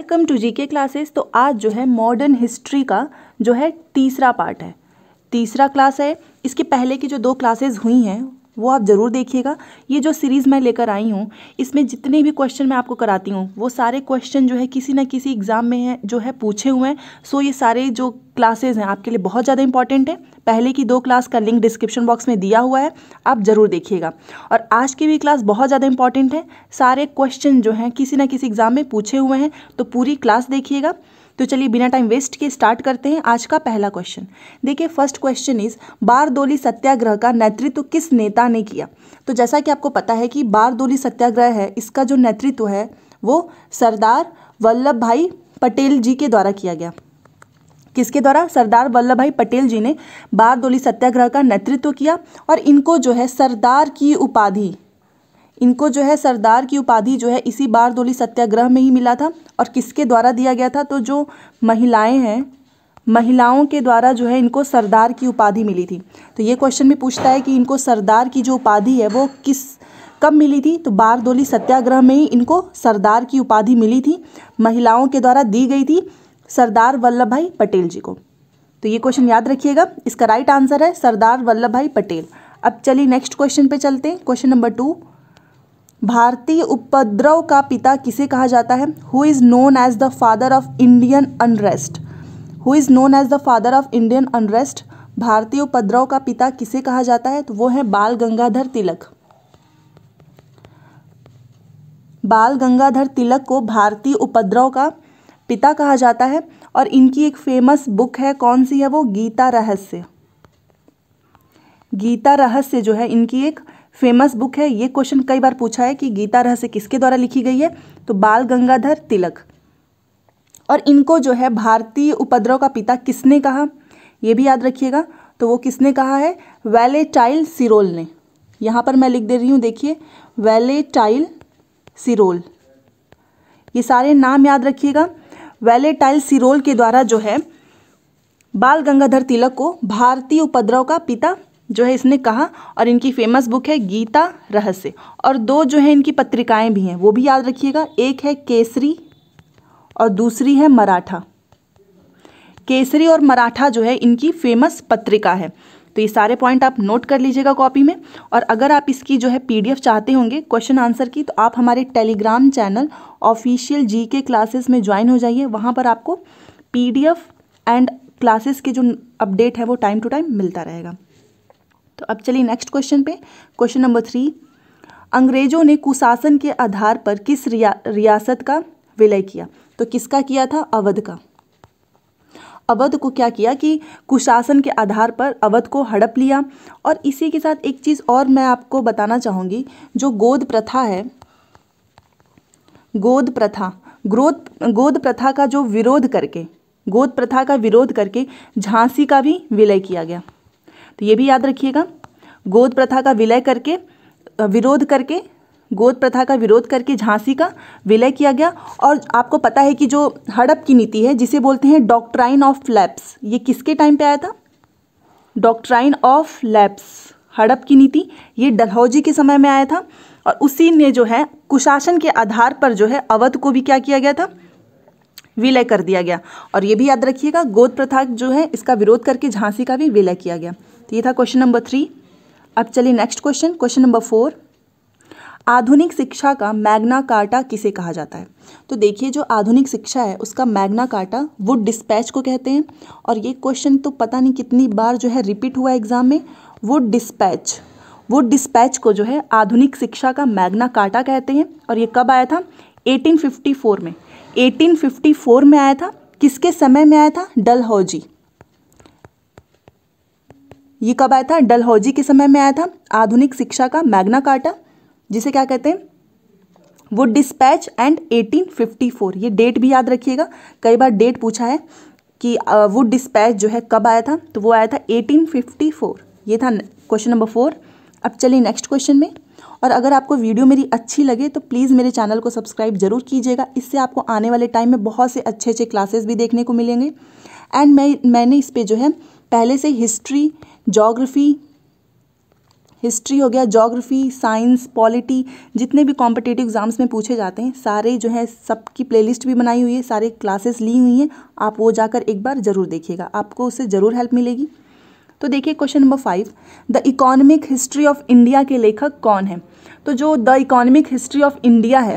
welcome to GK classes तो आज जो है मॉडर्न हिस्ट्री का जो है तीसरा पार्ट है तीसरा क्लास है इसके पहले की जो दो क्लासेस हुई हैं वो आप ज़रूर देखिएगा ये जो सीरीज़ मैं लेकर आई हूँ इसमें जितने भी क्वेश्चन मैं आपको कराती हूँ वो सारे क्वेश्चन जो है किसी ना किसी एग्ज़ाम में है जो है पूछे हुए हैं सो ये सारे जो क्लासेज हैं आपके लिए बहुत ज़्यादा इंपॉर्टेंट है पहले की दो क्लास का लिंक डिस्क्रिप्शन बॉक्स में दिया हुआ है आप ज़रूर देखिएगा और आज की भी क्लास बहुत ज़्यादा इंपॉर्टेंट है सारे क्वेश्चन जो हैं किसी ना किसी एग्ज़ाम में पूछे हुए हैं तो पूरी क्लास देखिएगा तो चलिए बिना टाइम वेस्ट के स्टार्ट करते हैं आज का पहला क्वेश्चन देखिए first question is Bardoli satyagraha का नेतृत्व किस नेता ने किया तो जैसा कि आपको पता है कि बारदोली सत्याग्रह है इसका जो नेतृत्व है वो सरदार वल्लभ भाई पटेल जी के द्वारा किया गया किसके द्वारा सरदार वल्लभ भाई पटेल जी ने बारदोली सत्याग्रह का नेतृत्व किया और इनको जो है सरदार की उपाधि इनको जो है सरदार की उपाधि जो है इसी बारदोली सत्याग्रह में ही मिला था और किसके द्वारा दिया गया था तो जो महिलाएं हैं महिलाओं के द्वारा जो है इनको सरदार की उपाधि मिली थी तो ये क्वेश्चन भी पूछता है कि इनको सरदार की जो उपाधि है वो किस कब मिली थी तो बारदोली सत्याग्रह में ही इनको सरदार की उपाधि मिली थी महिलाओं के द्वारा दी गई थी सरदार वल्लभ भाई पटेल जी को तो ये क्वेश्चन याद रखिएगा इसका राइट आंसर है सरदार वल्लभ भाई पटेल अब चलिए नेक्स्ट क्वेश्चन पे चलते हैं क्वेश्चन नंबर टू भारतीय उपद्रव का पिता किसे कहा जाता है who is known as the father of Indian unrest who is known as the father of Indian unrest भारतीय उपद्रव का पिता किसे कहा जाता है तो वो है बाल गंगाधर तिलक बाल गंगाधर तिलक को भारतीय उपद्रव का पिता कहा जाता है और इनकी एक फेमस बुक है कौन सी है वो गीता रहस्य गीता रहस्य जो है इनकी एक फेमस बुक है ये क्वेश्चन कई बार पूछा है कि गीता रहस्य किसके द्वारा लिखी गई है तो बाल गंगाधर तिलक और इनको जो है भारतीय उपद्रव का पिता किसने कहा ये भी याद रखिएगा तो वो किसने कहा है वैलेटाइल सिरोल ने यहाँ पर मैं लिख दे रही हूँ देखिए वैलेटाइल सिरोल ये सारे नाम याद रखिएगा वैलेटाइल सिरोल के द्वारा जो है बाल गंगाधर तिलक को भारतीय उपद्रव का पिता जो है इसने कहा और इनकी फेमस बुक है गीता रहस्य और दो जो है इनकी पत्रिकाएं भी हैं वो भी याद रखिएगा एक है केसरी और दूसरी है मराठा केसरी और मराठा जो है इनकी फेमस पत्रिका है तो ये सारे पॉइंट आप नोट कर लीजिएगा कॉपी में और अगर आप इसकी जो है पीडीएफ चाहते होंगे क्वेश्चन आंसर की तो आप हमारे टेलीग्राम चैनल ऑफिशियल जी के क्लासेस में ज्वाइन हो जाइए वहाँ पर आपको पीडीएफ एंड क्लासेस के जो अपडेट है वो टाइम टू टाइम मिलता रहेगा तो अब चलिए नेक्स्ट क्वेश्चन पे क्वेश्चन नंबर थ्री अंग्रेजों ने कुशासन के आधार पर किस रिया रियासत का विलय किया तो किसका किया था अवध का अवध को क्या किया कि कुशासन के आधार पर अवध को हड़प लिया और इसी के साथ एक चीज़ और मैं आपको बताना चाहूंगी जो गोद प्रथा है गोद प्रथा ग्रोद गोद प्रथा का जो विरोध करके गोद प्रथा का विरोध करके झांसी का भी विलय किया गया तो ये भी याद रखिएगा गोद प्रथा का विलय करके विरोध करके गोद प्रथा का विरोध करके झांसी का विलय किया गया और आपको पता है कि जो हड़प की नीति है जिसे बोलते हैं डॉक्ट्राइन ऑफ लैप्स ये किसके टाइम पे आया था डॉक्ट्राइन ऑफ लैप्स हड़प की नीति ये डलहौजी के समय में आया था और उसी ने जो है कुशासन के आधार पर जो है अवध को भी क्या किया गया था विलय कर दिया गया और ये भी याद रखिएगा गोद प्रथा जो है इसका विरोध करके झांसी का भी विलय किया गया तो ये था क्वेश्चन नंबर थ्री अब चलिए next question question number four आधुनिक शिक्षा का मैग्ना कार्टा किसे कहा जाता है तो देखिए जो आधुनिक शिक्षा है उसका मैग्ना कार्टा वुड डिस्पैच को कहते हैं और ये क्वेश्चन तो पता नहीं कितनी बार जो है रिपीट हुआ एग्जाम में वुड डिस्पैच वुड डिस्पैच को जो है आधुनिक शिक्षा का मैग्ना कार्टा कहते हैं और ये कब आया था 1854 में 1854 में आया था किसके समय में आया था डलहौजी ये कब आया था डलहौजी के समय में आया था आधुनिक शिक्षा का मैग्ना कार्टा जिसे क्या कहते हैं वो डिस्पैच एंड 1854 ये डेट भी याद रखिएगा कई बार डेट पूछा है कि वो डिस्पैच जो है कब आया था तो वो आया था 1854 ये था क्वेश्चन नंबर फोर अब चलिए नेक्स्ट क्वेश्चन में और अगर आपको वीडियो मेरी अच्छी लगे तो प्लीज़ मेरे चैनल को सब्सक्राइब जरूर कीजिएगा इससे आपको आने वाले टाइम में बहुत से अच्छे अच्छे क्लासेस भी देखने को मिलेंगे एंड मैं मैंने इस पर जो है पहले से हिस्ट्री जोग्राफ़ी हिस्ट्री हो गया जोग्राफ़ी साइंस पॉलिटी जितने भी कॉम्पिटेटिव एग्ज़ाम्स में पूछे जाते हैं सारे जो है सबकी प्लेलिस्ट भी बनाई हुई है सारे क्लासेस ली हुई हैं आप वो जाकर एक बार ज़रूर देखिएगा आपको उससे ज़रूर हेल्प मिलेगी तो देखिए question number five the economic history of India के लेखक कौन है तो जो the economic history of India है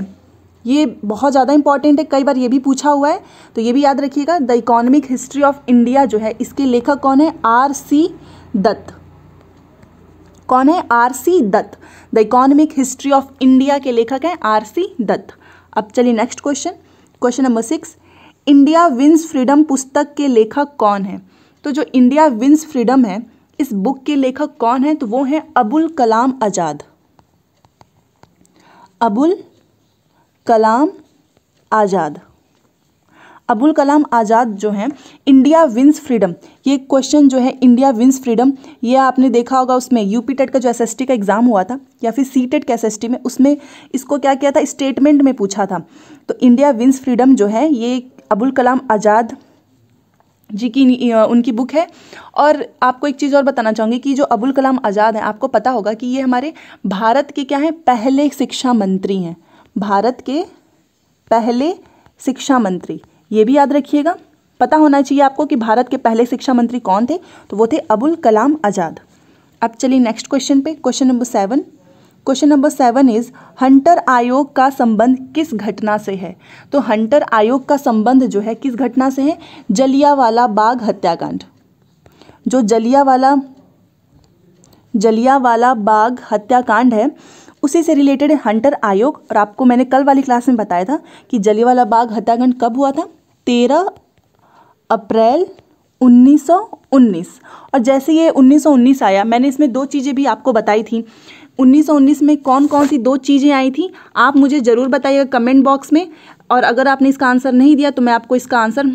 ये बहुत ज़्यादा इंपॉर्टेंट है कई बार ये भी पूछा हुआ है तो ये भी याद रखिएगा the economic history of India जो है इसके लेखक कौन है आर सी दत्त कौन है R C Dutt the economic history of India के लेखक हैं आर सी दत्त अब चलिए next question question number six India wins freedom पुस्तक के लेखक कौन है तो जो इंडिया विंस फ्रीडम है इस बुक के लेखक कौन है तो वो हैं अबुल कलाम आज़ाद अबुल कलाम आज़ाद अबुल कलाम आज़ाद जो हैं इंडिया विंस फ्रीडम ये क्वेश्चन जो है इंडिया विंस फ्रीडम ये आपने देखा होगा उसमें यूपी टेट का जो एसएसटी का एग्ज़ाम हुआ था या फिर सी टेट के एस में उसमें इसको क्या किया था स्टेटमेंट में पूछा था तो इंडिया विंस फ्रीडम जो है ये अबुल कलाम आज़ाद जी की उनकी बुक है और आपको एक चीज़ और बताना चाहूँगी कि जो अबुल कलाम आज़ाद हैं आपको पता होगा कि ये हमारे भारत के क्या हैं पहले शिक्षा मंत्री हैं भारत के पहले शिक्षा मंत्री ये भी याद रखिएगा पता होना चाहिए आपको कि भारत के पहले शिक्षा मंत्री कौन थे तो वो थे अबुल कलाम आज़ाद अब चलिए नेक्स्ट क्वेश्चन पे question number seven question number seven is Hunter आयोग का संबंध किस घटना से है तो हंटर आयोग का संबंध जो है किस घटना से है जलियावाला बाग हत्याकांड जो जलियावाला जलियावाला बाग हत्याकांड है उसी से रिलेटेड हंटर आयोग और आपको मैंने कल वाली क्लास में बताया था कि जलियावाला बाग हत्याकांड कब हुआ था तेरह अप्रैल 1919 और जैसे ये 1919 आया मैंने इसमें दो चीज़ें भी आपको बताई थी 1919 में कौन कौन सी दो चीज़ें आई थी आप मुझे ज़रूर बताइएगा कमेंट बॉक्स में और अगर आपने इसका आंसर नहीं दिया तो मैं आपको इसका आंसर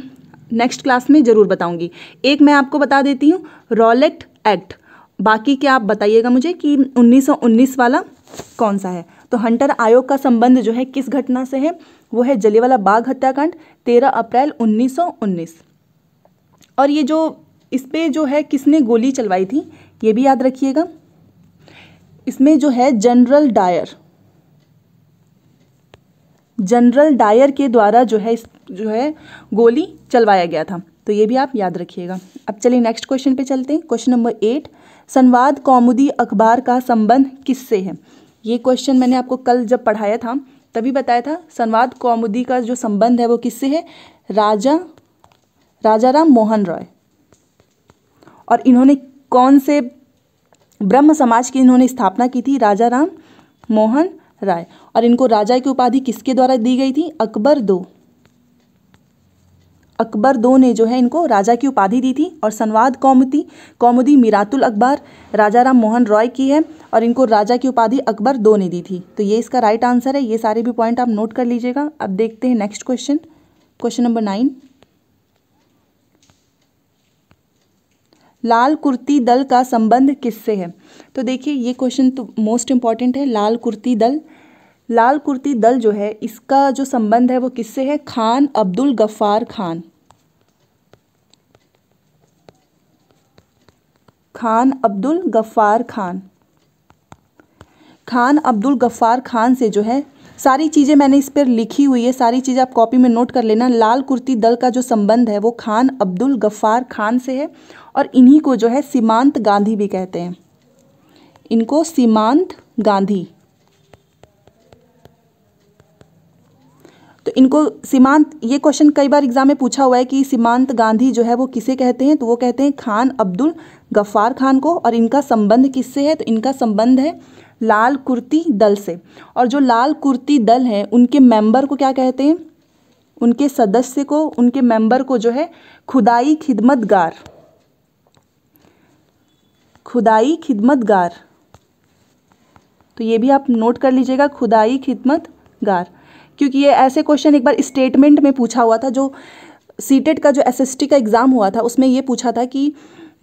नेक्स्ट क्लास में ज़रूर बताऊंगी एक मैं आपको बता देती हूँ रॉलेट एक्ट बाकी क्या आप बताइएगा मुझे कि 1919 वाला कौन सा है तो हंटर आयोग का संबंध जो है किस घटना से है वो है जलेवाला बाघ हत्याकांड तेरह अप्रैल उन्नीस और ये जो इस पर जो है किसने गोली चलवाई थी ये भी याद रखिएगा इसमें जो है जनरल डायर जनरल डायर के द्वारा जो है इस जो है गोली चलवाया गया था तो ये भी आप याद रखिएगा अब चलिए नेक्स्ट क्वेश्चन पे चलते हैं क्वेश्चन नंबर एट संवाद कौमुदी अखबार का संबंध किससे है ये क्वेश्चन मैंने आपको कल जब पढ़ाया था तभी बताया था संवाद कौमुदी का जो संबंध है वो किससे है राजा राजा राम मोहन रॉय और इन्होंने कौन से ब्रह्म समाज की इन्होंने स्थापना की थी राजा राम मोहन राय और इनको राजा की उपाधि किसके द्वारा दी गई थी अकबर दो अकबर दो ने जो है इनको राजा की उपाधि दी थी और संवाद कौमुदी कौमुदी मीरातुल अकबर राजा राम मोहन रॉय की है और इनको राजा की उपाधि अकबर दो ने दी थी तो ये इसका राइट आंसर है ये सारे भी पॉइंट आप नोट कर लीजिएगा अब देखते हैं next question question number nine लाल कुर्ती दल का संबंध किससे है तो देखिए ये क्वेश्चन तो मोस्ट इम्पॉर्टेंट है लाल कुर्ती दल लाल कुर्ती दल जो है इसका जो संबंध है वो किससे है खान अब्दुल गफ्फार खान खान अब्दुल गफ्फार खान खान अब्दुल गफ्फार खान से जो है सारी चीज़ें मैंने इस पर लिखी हुई है सारी चीज़ें आप कॉपी में नोट कर लेना लाल कुर्ती दल का जो संबंध है वो खान अब्दुल गफ्फार खान से है और इन्हीं को जो है सीमांत गांधी भी कहते हैं इनको सीमांत गांधी तो इनको सीमांत ये क्वेश्चन कई बार एग्जाम में पूछा हुआ है कि सीमांत गांधी जो है वो किसे कहते हैं तो वो कहते हैं खान अब्दुल गफ्फार खान को और इनका संबंध किससे है तो इनका संबंध है लाल कुर्ती दल से और जो लाल कुर्ती दल है उनके मेंबर को क्या कहते हैं उनके सदस्य को उनके मेंबर को जो है खुदाई खिदमतगार खुदाई खिदमतगार तो ये भी आप नोट कर लीजिएगा खुदाई खिदमतगार क्योंकि ये ऐसे क्वेश्चन एक बार स्टेटमेंट में पूछा हुआ था जो सीटेट का जो एसएसटी का एग्ज़ाम हुआ था उसमें ये पूछा था कि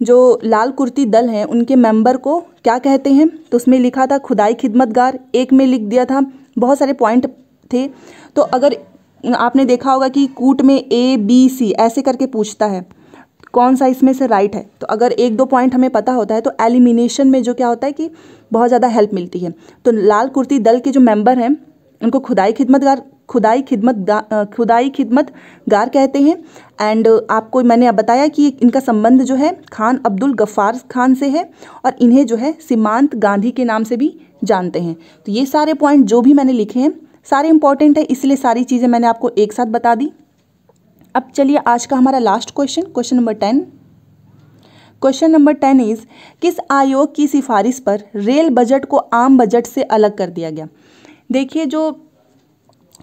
जो लाल कुर्ती दल हैं उनके मेंबर को क्या कहते हैं तो उसमें लिखा था खुदाई खिदमतगार एक में लिख दिया था बहुत सारे पॉइंट थे तो अगर आपने देखा होगा कि कूट में ए बी सी ऐसे करके पूछता है कौन सा इसमें से राइट है तो अगर एक दो पॉइंट हमें पता होता है तो एलिमिनेशन में जो क्या होता है कि बहुत ज़्यादा हेल्प मिलती है तो लाल कुर्ती दल के जो मेंबर हैं उनको खुदाई खिदमतगार खुदाई खिदमत खुदाई खिदमत गार कहते हैं एंड आपको मैंने अब बताया कि इनका संबंध जो है खान अब्दुल गफ़ार खान से है और इन्हें जो है सीमांत गांधी के नाम से भी जानते हैं तो ये सारे पॉइंट जो भी मैंने लिखे हैं सारे इंपॉर्टेंट है इसलिए सारी चीज़ें मैंने आपको एक साथ बता दी अब चलिए आज का हमारा last question question number ten question number ten is किस आयोग की सिफारिश पर रेल बजट को आम बजट से अलग कर दिया गया देखिए जो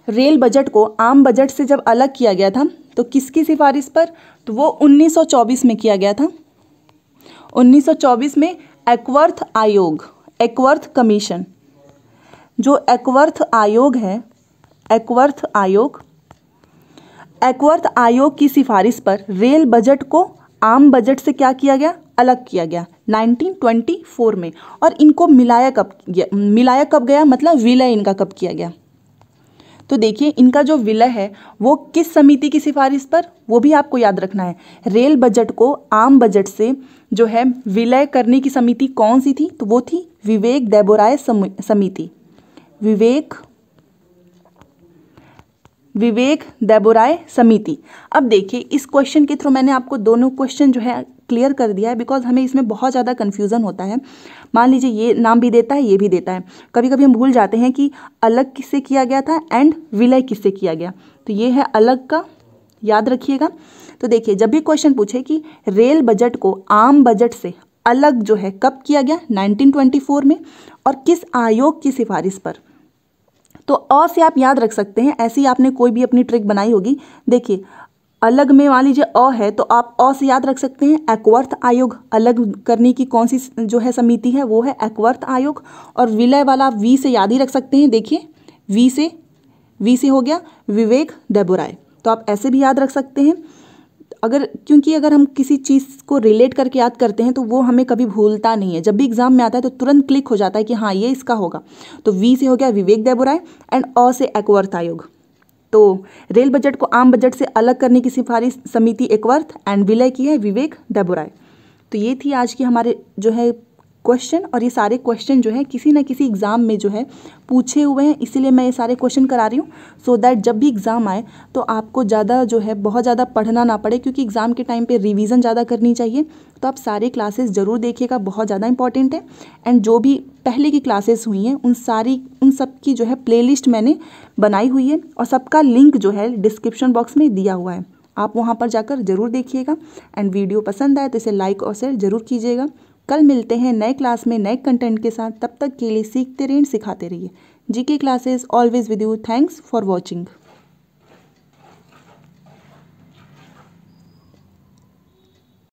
रेल बजट को आम बजट से जब अलग किया गया था तो किसकी सिफारिश पर तो वो 1924 में किया गया था 1924 में एक्वर्थ आयोग एक्वर्थ कमीशन जो एक्वर्थ आयोग है एक्वर्थ आयोग एक्वर्थ आयोग की सिफारिश पर रेल बजट को आम बजट से क्या किया गया अलग किया गया 1924 में और इनको मिलाया कब मिलाया कब गया मतलब विलय इनका कब किया गया तो देखिए इनका जो विलय है वो किस समिति की सिफारिश पर वो भी आपको याद रखना है रेल बजट को आम बजट से जो है विलय करने की समिति कौन सी थी तो वो थी विवेक देबोराय समिति विवेक विवेक देबोराय समिति अब देखिए इस क्वेश्चन के थ्रू मैंने आपको दोनों क्वेश्चन जो है क्लियर कर दिया है बिकॉज हमें इसमें बहुत ज़्यादा कन्फ्यूज़न होता है मान लीजिए ये नाम भी देता है ये भी देता है कभी कभी हम भूल जाते हैं कि अलग किससे किया गया था एंड विलय किससे किया गया तो ये है अलग का याद रखिएगा तो देखिए जब भी क्वेश्चन पूछे कि रेल बजट को आम बजट से अलग जो है कब किया गया 1924 में और किस आयोग की सिफारिश पर तो अ से आप याद रख सकते हैं ऐसी आपने कोई भी अपनी ट्रिक बनाई होगी देखिए अलग में मान लीजिए अ है तो आप अ से याद रख सकते हैं एक्वर्थ आयोग अलग करने की कौन सी जो है समिति है वो है एक्वर्थ आयोग और विलय वाला आप वी से याद ही रख सकते हैं देखिए वी से वी से हो गया विवेक देबोराय तो आप ऐसे भी याद रख सकते हैं अगर क्योंकि अगर हम किसी चीज़ को रिलेट करके याद करते हैं तो वो हमें कभी भूलता नहीं है जब भी एग्ज़ाम में आता है तो तुरंत क्लिक हो जाता है कि हाँ ये इसका होगा तो वी से हो गया विवेक देबोराय एंड अ से एक्वर्थ आयोग तो रेल बजट को आम बजट से अलग करने की सिफारिश समिति एकवर्थ एंड विलय की है विवेक डेबोराय तो ये थी आज की हमारे जो है क्वेश्चन और ये सारे क्वेश्चन जो है किसी ना किसी एग्ज़ाम में जो है पूछे हुए हैं इसीलिए मैं ये सारे क्वेश्चन करा रही हूँ सो दैट जब भी एग्ज़ाम आए तो आपको ज़्यादा जो है बहुत ज़्यादा पढ़ना ना पड़े क्योंकि एग्ज़ाम के टाइम पे रिवीजन ज़्यादा करनी चाहिए तो आप सारे क्लासेस ज़रूर देखिएगा बहुत ज़्यादा इंपॉर्टेंट है एंड जो भी पहले की क्लासेस हुई हैं उन सारी उन सब की जो है प्ले मैंने बनाई हुई है और सबका लिंक जो है डिस्क्रिप्शन बॉक्स में दिया हुआ है आप वहाँ पर जाकर ज़रूर देखिएगा एंड वीडियो पसंद आए तो इसे लाइक और शेयर ज़रूर कीजिएगा कल मिलते हैं नए क्लास में नए कंटेंट के साथ तब तक के लिए सीखते रहें सिखाते रहिए G K classes always with you thanks for watching